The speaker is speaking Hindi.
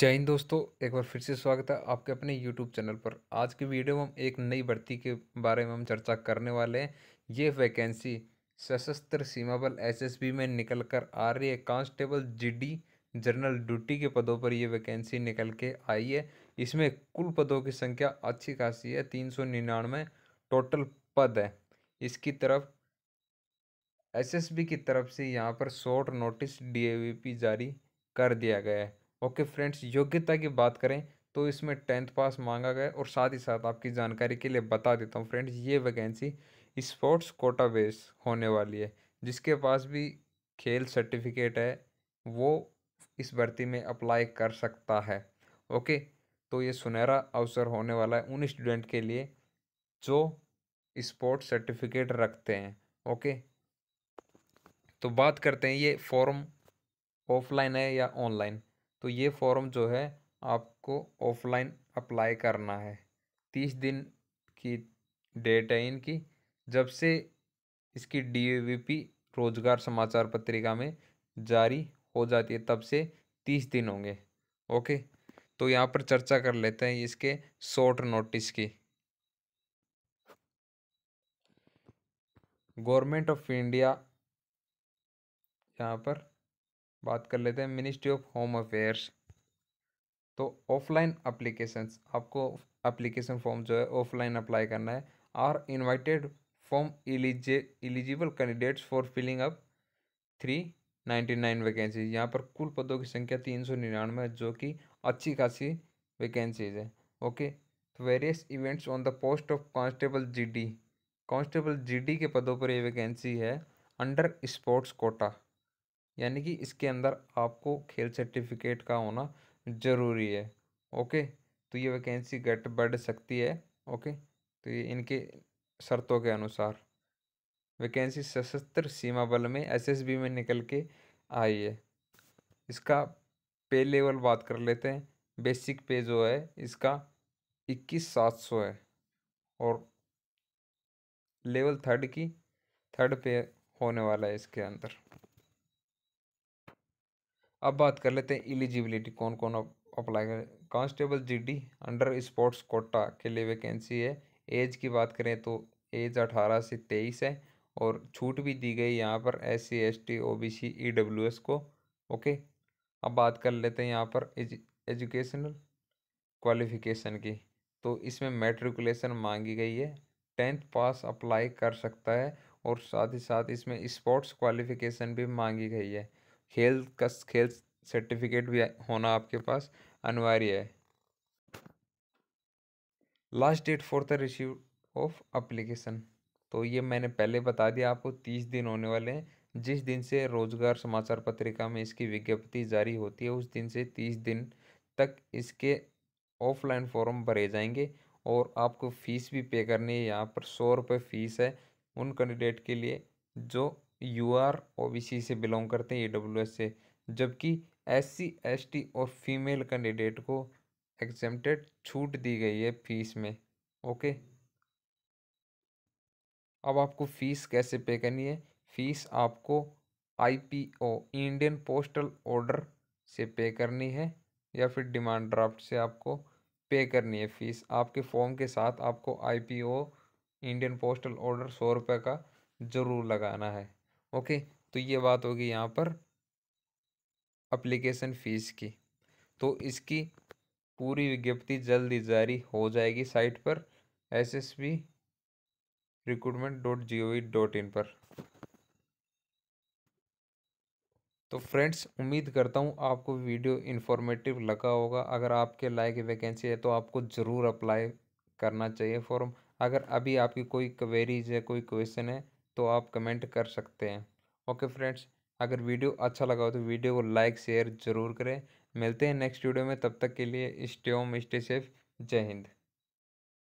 जय हिंद दोस्तों एक बार फिर से स्वागत है आपके अपने YouTube चैनल पर आज की वीडियो में हम एक नई भर्ती के बारे में हम चर्चा करने वाले हैं ये वैकेंसी सशस्त्र सीमा बल एसएसबी में निकल कर आ रही है कांस्टेबल जीडी जनरल ड्यूटी के पदों पर ये वैकेंसी निकल के आई है इसमें कुल पदों की संख्या अच्छी खासी है तीन सौ निन्यानवे टोटल पद है इसकी तरफ बी की तरफ से यहाँ पर शॉर्ट नोटिस पी जारी कर दिया गया है ओके फ्रेंड्स योग्यता की बात करें तो इसमें टेंथ पास मांगा गया और साथ ही साथ आपकी जानकारी के लिए बता देता हूँ फ्रेंड्स ये वैकेंसी स्पोर्ट्स कोटा बेस होने वाली है जिसके पास भी खेल सर्टिफिकेट है वो इस भर्ती में अप्लाई कर सकता है ओके तो ये सुनहरा अवसर होने वाला है उन स्टूडेंट के लिए जो स्पोर्ट्स सर्टिफिकेट रखते हैं ओके तो बात करते हैं ये फॉर्म ऑफलाइन है या ऑनलाइन तो ये फॉर्म जो है आपको ऑफलाइन अप्लाई करना है तीस दिन की डेट है इनकी जब से इसकी डी रोजगार समाचार पत्रिका में जारी हो जाती है तब से तीस दिन होंगे ओके तो यहाँ पर चर्चा कर लेते हैं इसके शॉर्ट नोटिस की गवर्नमेंट ऑफ इंडिया यहाँ पर बात कर लेते हैं मिनिस्ट्री ऑफ होम अफेयर्स तो ऑफलाइन अप्लीकेशंस आपको अप्लीकेशन फॉर्म जो है ऑफलाइन अप्लाई करना है आर इनवाइटेड फॉर्म एलिजे eligible candidates for filling up three ninety nine vacancy यहाँ पर कुल पदों की संख्या तीन सौ निन्यानवे जो कि अच्छी खासी वैकेंसीज है ओके तो various events on the post of constable GD constable GD के पदों पर ये वैकेंसी है अंडर स्पोर्ट्स कोटा यानी कि इसके अंदर आपको खेल सर्टिफिकेट का होना ज़रूरी है ओके तो ये वैकेंसी घट बढ़ सकती है ओके तो ये इनके शर्तों के अनुसार वैकेंसी सशस्त्र सीमा बल में एसएसबी में निकल के आई है इसका पे लेवल बात कर लेते हैं बेसिक पे जो है इसका इक्कीस सात सौ है और लेवल थर्ड की थर्ड पे होने वाला है इसके अंदर अब बात कर लेते हैं एलिजिबिलिटी कौन कौन अप्लाई कर constable GD under sports quota के लिए वैकेंसी है एज की बात करें तो एज अठारह से तेईस है और छूट भी दी गई यहाँ पर S C S T O B C E W S को ओके अब बात कर लेते हैं यहाँ पर एज, एजुकेशनल क्वालिफिकेशन की तो इसमें मेट्रिकुलेशन मांगी गई है टेंथ पास अप्लाई कर सकता है और साथ ही साथ इसमें स्पोर्ट्स क्वालिफिकेशन भी मांगी गई है खेल का खेल सर्टिफिकेट भी होना आपके पास अनिवार्य है last date for the receive of application तो ये मैंने पहले बता दिया आपको तीस दिन होने वाले हैं जिस दिन से रोजगार समाचार पत्रिका में इसकी विज्ञप्ति जारी होती है उस दिन से तीस दिन तक इसके ऑफलाइन फॉर्म भरे जाएंगे और आपको फ़ीस भी पे करनी है यहाँ पर सौ रुपये फ़ीस है उन कैंडिडेट के लिए जो U R O B C से बिलोंग करते हैं ए डब्ल्यू एस से जबकि एस सी एस टी और फीमेल कैंडिडेट को एग्जेम्प्टेड छूट दी गई है फीस में ओके अब आपको फ़ीस कैसे पे करनी है फ़ीस आपको I P O Indian postal order से पे करनी है या फिर डिमांड ड्राफ्ट से आपको पे करनी है फ़ीस आपके फॉर्म के साथ आपको I P O Indian postal order सौ रुपये का ज़रूर लगाना है ओके तो ये बात होगी यहाँ पर अप्लीकेशन फ़ीस की तो इसकी पूरी विज्ञप्ति जल्द ही जारी हो जाएगी साइट पर S S B recruitment dot G O V dot in पर तो फ्रेंड्स उम्मीद करता हूँ आपको वीडियो इन्फॉर्मेटिव लगा होगा अगर आपके लायक वैकेंसी है तो आपको ज़रूर अप्लाई करना चाहिए फॉर्म अगर अभी आपकी कोई क्वेरीज है कोई क्वेश्चन है तो आप कमेंट कर सकते हैं ओके फ्रेंड्स अगर वीडियो अच्छा लगा हो तो वीडियो को लाइक शेयर ज़रूर करें मिलते हैं नेक्स्ट वीडियो में तब तक के लिए स्टे होम स्टे सेफ जय हिंद